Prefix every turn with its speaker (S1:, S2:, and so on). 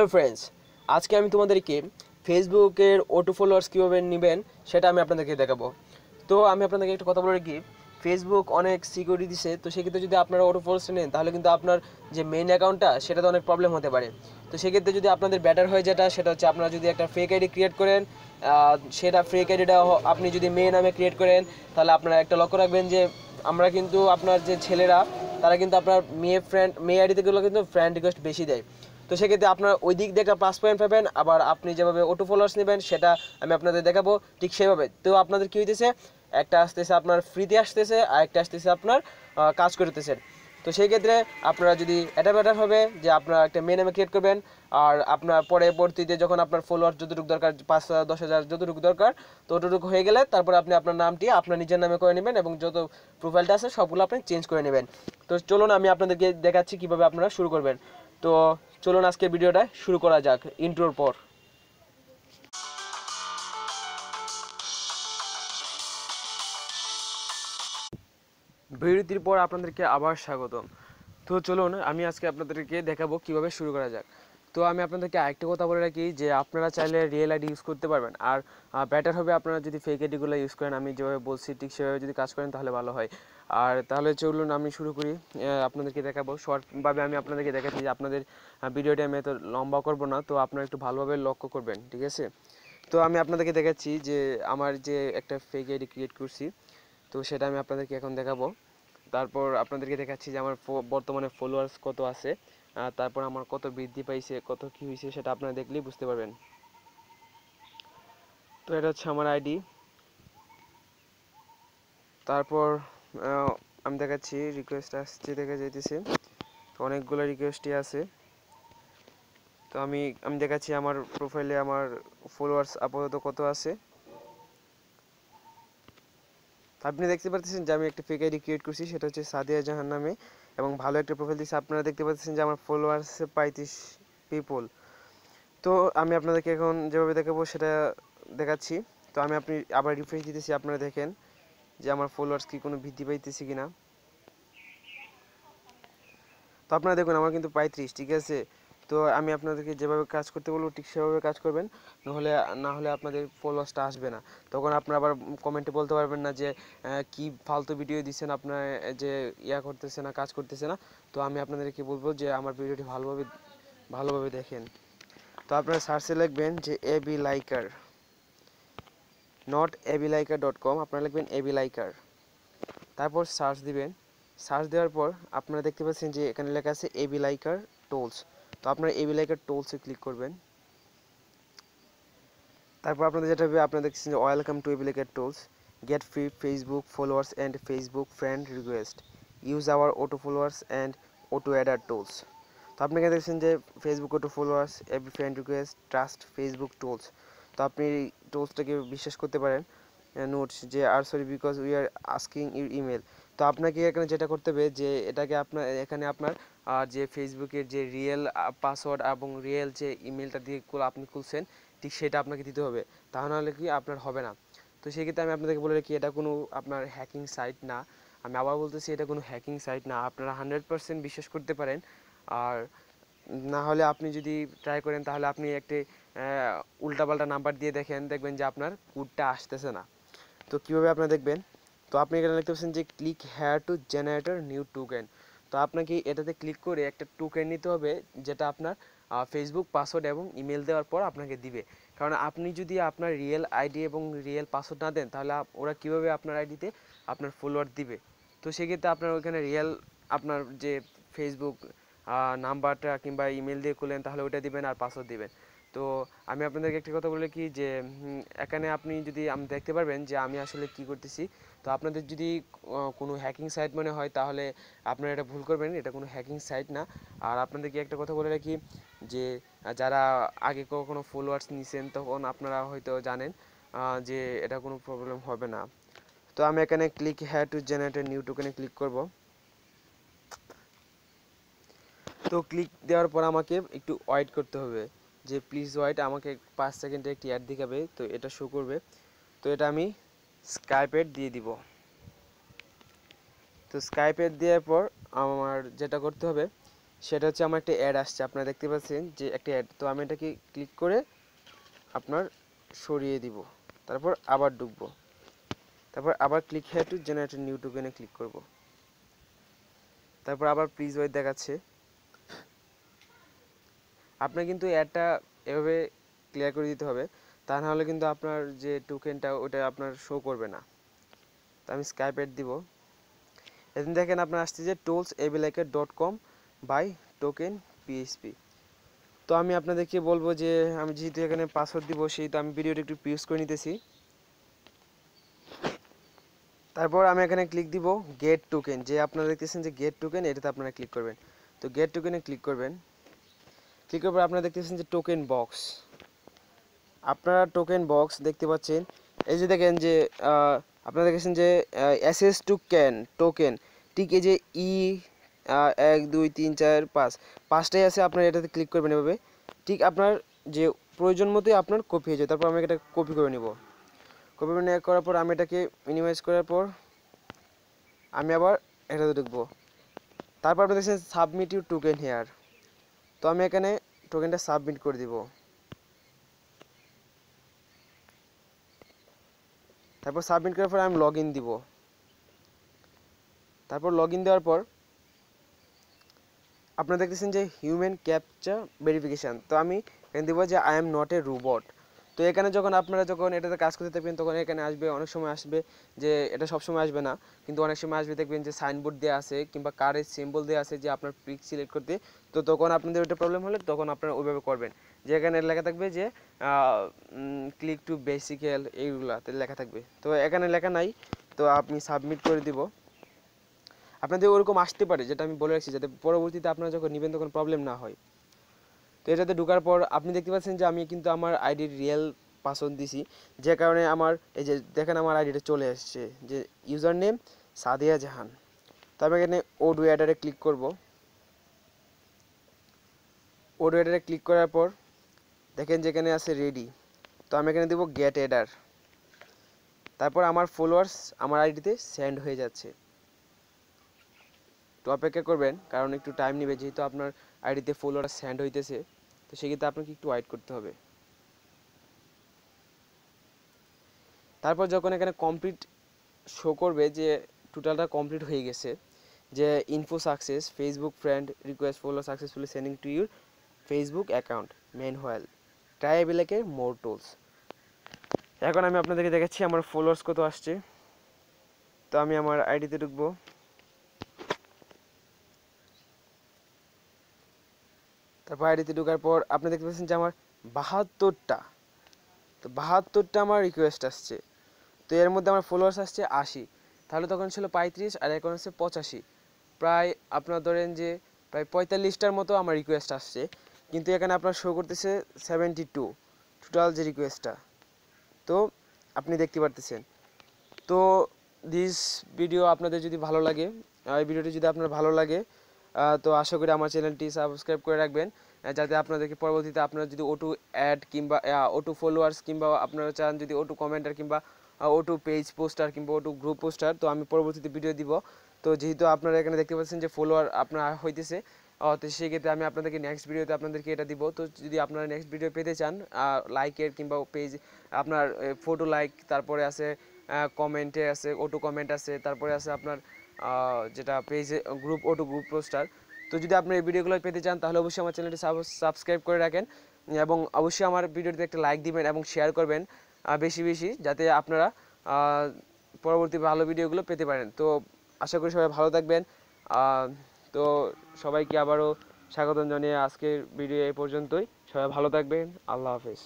S1: তো ফ্রেন্ডস আজকে আমি তোমাদেরকে ফেসবুকের অটো ফলোয়ার্স কীভাবে নেবেন সেটা আমি আপনাদেরকে দেখাবো তো আমি আপনাদেরকে একটা কথা বলে রাখি ফেসবুক অনেক সিকিউরিটি দিছে তো সেক্ষেত্রে যদি আপনারা অটো ফলোয়ার্স নেন তাহলে কিন্তু আপনার যে মেইন অ্যাকাউন্টটা সেটাতে অনেক প্রবলেম হতে পারে তো সেক্ষেত্রে যদি আপনাদের ব্যাটার হয়ে যেটা সেটা হচ্ছে আপনারা যদি একটা ফেক আইডি ক্রিয়েট করেন সেটা ফেক আইডিটা আপনি যদি মেয়ে নামে ক্রিয়েট করেন তাহলে আপনারা একটা লক্ষ্য রাখবেন যে আমরা কিন্তু আপনার যে ছেলেরা তারা কিন্তু আপনার মেয়ে ফ্রেন্ড মেয়ে আইডি থেকেগুলো কিন্তু ফ্রেন্ড রিকোয়েস্ট বেশি দেয় তো সেক্ষেত্রে আপনার ওই দিক দিয়ে একটা প্লাস পয়েন্ট পাবেন আবার আপনি যেভাবে অটো ফলোয়ার্স নেবেন সেটা আমি আপনাদের দেখাবো ঠিক সেভাবে তো আপনাদের কী হইতেছে একটা আসতেছে আপনার ফ্রিতে আসতেছে আর একটা আসতেছে আপনার কাজ করতেছে তো সেই ক্ষেত্রে আপনারা যদি এটা ব্যাটার হবে যে আপনারা একটা মেন নামে ক্রিয়েট করবেন আর আপনার পরবর্তীতে যখন আপনার ফলোয়ার যতটুকু দরকার পাঁচ হাজার দশ হাজার যতটুকু দরকার ততটুকু হয়ে গেলে তারপর আপনি আপনার নামটি আপনার নিজের নামে করে নেবেন এবং যত প্রোফাইলটা আছে সবগুলো আপনি চেঞ্জ করে নেবেন তো চলুন আমি আপনাদেরকে দেখাচ্ছি কীভাবে আপনারা শুরু করবেন তো চলুন আজকে ভিডিওটা শুরু করা যাক ইন্ট্রোর পর বিরতির পর আপনাদেরকে আবার স্বাগতম তো চলুন আমি আজকে আপনাদেরকে দেখাবো কিভাবে শুরু করা যাক তো আমি আপনাদেরকে আরেকটা কথা বলে রাখি যে আপনারা চাইলে রিয়েল আইডি ইউজ করতে পারবেন আর বেটার হবে আপনারা যদি ফেক আইডিগুলো ইউজ করেন আমি যেভাবে বলছি ঠিক সেভাবে যদি কাজ করেন তাহলে ভালো হয় আর তাহলে চলুন আমি শুরু করি আপনাদেরকে দেখাবো শর্টভাবে আমি আপনাদেরকে দেখাচ্ছি যে আপনাদের ভিডিওটা আমি এত লম্বা করব না তো আপনারা একটু ভালোভাবে লক্ষ্য করবেন ঠিক আছে তো আমি আপনাদেরকে দেখাচ্ছি যে আমার যে একটা ফেক আইডি ক্রিয়েট করছি তো সেটা আমি আপনাদেরকে এখন দেখাবো তারপর আপনাদেরকে দেখাচ্ছি যে আমার বর্তমানে ফলোয়ার্স কত আছে তারপর আমার কত বৃদ্ধি পাইছে কত কি হয়েছে সেটা আপনারা দেখলেই বুঝতে পারবেন তো এটা হচ্ছে আমার আইডি তারপর আমি দেখাচ্ছি রিকোয়েস্ট আসছে দেখা যাইতেছে তো অনেকগুলো রিকোয়েস্টই আছে তো আমি আমি দেখাচ্ছি আমার প্রোফাইলে আমার ফলোয়ার্স আপাতত কত আছে আপনি দেখতে পাচ্ছেন যে আমি একটা ফেক আইডি ক্রিয়েট করছি সেটা হচ্ছে সাদিয়া জাহান নামে এবং ভালো একটা প্রোফাইল দিচ্ছি আপনারা দেখতে পাচ্ছেন যে আমার ফলোয়ার্স পঁয়ত্রিশ পিপল তো আমি আপনাদেরকে এখন যেভাবে দেখাবো সেটা দেখাচ্ছি তো আমি আপনি আবার রিফ্রেশ দিতেছি আপনারা দেখেন যে আমার ফলোয়ার্স কি কোনো বৃদ্ধি পাইতেছে কিনা তো আপনারা দেখুন আমার কিন্তু পঁয়ত্রিশ ঠিক আছে তো আমি আপনাদেরকে যেভাবে কাজ করতে বলবো ঠিক সেভাবে কাজ করবেন নাহলে না হলে আপনাদের ফলোয়ার্সটা আসবে না তখন আপনারা আবার কমেন্টে বলতে পারবেন না যে কি ফালতু ভিডিও দিচ্ছেন আপনার যে ইয়া করতেছে না কাজ করতেছে না তো আমি আপনাদেরকে বলবো যে আমার ভিডিওটি ভালোভাবে ভালোভাবে দেখেন তো আপনারা সার্চে লিখবেন যে A B liker not abliker dot com আপনারা লিখবেন এবিলাইকার তারপর সার্চ দিবেন সার্চ দেওয়ার পর আপনারা দেখতে পাচ্ছেন যে এখানে লেখা আছে এবিলাইকার টোলস তো আপনারা এবিলাইকার টোলসে ক্লিক করবেন তারপর আপনাদের যেটা হবে আপনারা দেখছেন যে welcome to abliker tools get free Facebook followers and Facebook friend request use our auto followers and auto adder tools তো আপনি এখানে দেখছেন যে Facebook auto followers every friend request trust Facebook tools তো আপনি টোলসটাকে বিশ্বাস করতে পারেন নোটস যে আর sorry because we are asking your email তো আপনাকে এখানে যেটা করতে হবে যে এটাকে আপনার এখানে আপনার আর যে ফেসবুকের যে রিয়েল পাসওয়ার্ড এবং রিয়েল যে ইমেলটা দিয়ে আপনি খুলছেন ঠিক সেটা আপনাকে দিতে হবে তা নাহলে কি আপনার হবে না তো সেক্ষেত্রে আমি আপনাদেরকে বলে রাখি এটা কোনো আপনার হ্যাকিং সাইট না আমি আবার বলতেছি এটা কোনো হ্যাকিং সাইট না আপনারা হান্ড্রেড পারসেন্ট বিশ্বাস করতে পারেন আর না হলে আপনি যদি ট্রাই করেন তাহলে আপনি একটি উল্টাপাল্টা নাম্বার দিয়ে দেখেন দেখবেন যে আপনার কোডটা আসতেছে না তো কীভাবে আপনার দেখবেন তো আপনি এখানে লিখতে পারছেন যে ক্লিক হ্যাঁ টু জেনারেটর নিউ টোকেন তো আপনাকে এটাতে ক্লিক করে একটা টোকেন নিতে হবে যেটা আপনার ফেসবুক পাসওয়ার্ড এবং ইমেল দেওয়ার পর আপনাকে দিবে কারণ আপনি যদি আপনার রিয়েল আইডি এবং রিয়েল পাসওয়ার্ড না দেন তাহলে ওরা কীভাবে আপনার আইডিতে আপনার ফলোয়ার দিবে তো সেক্ষেত্রে আপনার ওইখানে রিয়েল আপনার যে ফেসবুক নাম্বারটা কিংবা ইমেল দিয়ে করলেন তাহলে ওটা দিবেন আর পাসওয়ার্ড দিবেন তো আমি আপনাদেরকে একটি কথা বলে কি যে এখানে আপনি যদি আমি দেখতে পারবেন যে আমি আসলে কি করতেছি তো আপনাদের যদি কোনো হ্যাকিং সাইট মনে হয় তাহলে আপনারা এটা ভুল করবেন এটা কোনো হ্যাকিং সাইট না আর আপনাদেরকে একটা কথা বলে রাখি যে যারা আগে কখনো ফলোয়ার্স নিছেন তখন আপনারা হয়তো জানেন যে এটা কোনো প্রবলেম হবে না তো আমি এখানে ক্লিক হ্যাঁ টু জেনারেট নিউ টোকেনে ক্লিক করব তো ক্লিক দেওয়ার পর আমাকে একটু ওয়েট করতে হবে যে প্লিজ ওয়াইট আমাকে পাঁচ সেকেন্ডে একটি অ্যাড দেখাবে তো এটা শো করবে তো এটা আমি স্কাইপেড দিয়ে দিব তো স্কাইপেড দেওয়ার পর আমার যেটা করতে হবে সেটা হচ্ছে আমার একটা অ্যাড আসছে আপনারা দেখতে পাচ্ছেন যে একটা অ্যাড তো আমি এটাকে ক্লিক করে আপনার সরিয়ে দিব তারপর আবার ডুববো তারপর আবার ক্লিক হ্যাটু যেন জেনারেট নিউ টুকেনে ক্লিক করব তারপর আবার প্লিজ ওয়াইট দেখাচ্ছে আপনার কিন্তু অ্যাডটা এভাবে ক্লিয়ার করে দিতে হবে তা নাহলে কিন্তু আপনার যে টোকেনটা ওটা আপনার শো করবে না তো আমি স্কাইপ অ্যাড দিব এদিন দেখেন আপনার আসছে যে tools abliker dot com by token PSP তো আমি আপনাদেরকে বলবো যে আমি যেহেতু এখানে পাসওয়ার্ড দিব তো আমি ভিডিওটা একটু পিউজ করে নিতেছি তারপর আমি এখানে ক্লিক দিব গেট টোকেন যে আপনারা দেখতেছেন যে গেট টোকেন এটাতে আপনারা ক্লিক করবেন তো গেট টোকেনে ক্লিক করবেন করার পর আপনারা দেখতেছেন যে টোকেন বক্স আপনারা টোকেন বক্স দেখতে পাচ্ছেন এই যে দেখেন যে আপনারা দেখেছেন যে অ্যাসেস টু ক্যান টোকেন ঠিক এই যে ই e, এক দুই তিন চার পাঁচ পাঁচটাই আছে আপনার এটাতে ক্লিক করবেন এভাবে ঠিক আপনার যে প্রয়োজন মতোই আপনার কপি হয়ে যায় তারপর আমি এটা কপি করে নেব কপি করে করার পর আমি এটাকে মিনিমাইজ করার পর আমি আবার এটাতে ঢুকবো তারপর আপনি দেখছেন সাবমিট ইউ টোকেন হেয়ার তো আমি এখানে টোকেনটা সাবমিট করে দিব তারপর সাবমিট করার পর আমি লগ ইন দিব তারপর লগ ইন দেওয়ার পর আপনারা দেখতেছেন যে হিউম্যান ক্যাপচা ভেরিফিকেশান তো আমি এখানে দেবো যে I am not a robot তো এখানে যখন আপনারা যখন এটাতে কাজ করতে থাকবেন তখন এখানে আসবে অনেক সময় আসবে যে এটা সব সময় আসবে না কিন্তু অনেক সময় আসবে দেখবেন যে সাইনবোর্ড দেওয়া আছে কিংবা কারের সিম্বল দেওয়া আছে যে আপনার পিক সিলেক্ট করতে তো তখন আপনাদের ওইটা প্রবলেম হলে তখন আপনারা ওইভাবে করবেন যে এখানে লেখা থাকবে যে ক্লিক টু বেসিক্যাল এইগুলাতে লেখা থাকবে তো এখানে লেখা নাই তো আপনি সাবমিট করে দিব আপনাদের ওরকম আসতে পারে যেটা আমি বলে রাখছি যাতে পরবর্তীতে আপনারা যখন নেবেন তখন প্রবলেম না হয় তো এটাতে ঢুকার পর আপনি দেখতে পাচ্ছেন যে আমি কিন্তু আমার আইডির রিয়েল পাসওয়ার্ড দিছি যে কারণে আমার এই যে দেখেন আমার আইডিটা চলে আসছে যে ইউজার নেম সাদিয়া জাহান তো আমি এখানে ও অ্যাডারে ক্লিক করব ও অ্যাডারে ক্লিক করার পর দেখেন যেখানে আছে রেডি তো আমি এখানে দেবো গেট অ্যাডার তারপর আমার ফলোয়ার্স আমার আইডিতে সেন্ড হয়ে যাচ্ছে তো অপেক্ষা করবেন কারণ একটু টাইম নেবে যেহেতু আপনার আইডিতে ফুল স্যান্ড হইতেছে তো সেক্ষেত্রে আপনাকে একটু ওয়াইট করতে হবে তারপর যখন এখানে কমপ্লিট শো করবে যে টোটালটা কমপ্লিট হয়ে গেছে যে info success Facebook friend request follow successfully sending to your Facebook account meanwhile try abliker more tools এখন আমি আপনাদেরকে দেখাচ্ছি আমার ফলোয়ার্স কত আসছে তো আমি আমার আইডিতে ঢুকবো তারপর আইডিতে ঢোকার পর আপনি দেখতে পাচ্ছেন যে আমার বাহাত্তরটা তো বাহাত্তরটা আমার রিকোয়েস্ট আসছে তো এর মধ্যে আমার ফলোয়ার্স আসছে আশি তাহলে তখন ছিল পঁয়ত্রিশ আর এখন হচ্ছে পঁচাশি প্রায় আপনার ধরেন যে প্রায় পঁয়তাল্লিশটার মতো আমার রিকোয়েস্ট আসছে কিন্তু এখানে আপনার শো করতেছে সেভেন্টি টু টোটাল যে রিকোয়েস্টটা তো আপনি দেখতে পারতেছেন তো দিস ভিডিও আপনাদের যদি ভালো লাগে এই ভিডিওটি যদি আপনার ভালো লাগে তো আশা করি আমার চ্যানেলটি সাবস্ক্রাইব করে রাখবেন যাতে আপনাদেরকে পরবর্তীতে আপনারা যদি ওটু অ্যাড কিংবা ওটু ফলোয়ার্স কিংবা আপনারা চান যদি ওটু কমেন্টার কিংবা ওটু পেজ পোস্টার কিংবা ওটু গ্রুপ পোস্টার তো আমি পরবর্তীতে ভিডিও দিব তো যেহেতু আপনারা এখানে দেখতে পাচ্ছেন যে ফলোয়ার আপনার হইতেছে তো সেক্ষেত্রে আমি আপনাদেরকে নেক্সট ভিডিওতে আপনাদেরকে এটা দিব তো যদি আপনারা নেক্সট ভিডিও পেতে চান লাইকের কিংবা পেজ আপনার ফটো লাইক তারপরে আছে কমেন্টে আছে ওটু কমেন্ট আছে তারপরে আছে আপনার যেটা পেজে গ্রুপ ওটু গ্রুপ পোস্টার তো যদি আপনি এই ভিডিওগুলো পেতে চান তাহলে অবশ্যই আমার চ্যানেলটি সাবস্ক্রাইব করে রাখেন এবং অবশ্যই আমার ভিডিওটিতে একটা লাইক দিবেন এবং শেয়ার করবেন বেশি বেশি যাতে আপনারা পরবর্তী ভালো ভিডিওগুলো পেতে পারেন তো আশা করি সবাই ভালো থাকবেন তো সবাইকে আবারও স্বাগতম জানিয়ে আজকের ভিডিও এ পর্যন্তই সবাই ভালো থাকবেন আল্লাহ হাফিজ